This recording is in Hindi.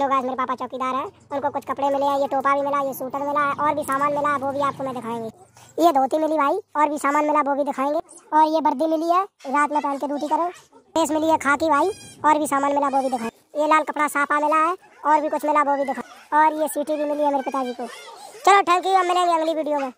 लो तो गाइस मेरे पापा चौकीदार है उनको कुछ कपड़े मिले हैं ये टोपा भी मिला ये सूटर मिला है और भी सामान मिला है वो भी आपको मैं दिखाएंगे ये धोती मिली भाई और भी सामान मिला वो भी दिखाएंगे और ये वर्दी मिली है रात में पहन के ड्यूटी करो ड्रेस मिली है खाकी भाई और भी सामान मिला वो भी दिखाएंगे ये लाल कपड़ा साफा मिला है और भी कुछ मिला वो भी दिखा और ये सीटी भी मिली है मेरे पिताजी को चलो थैंक यू हम मिलेंगे अगली वीडियो में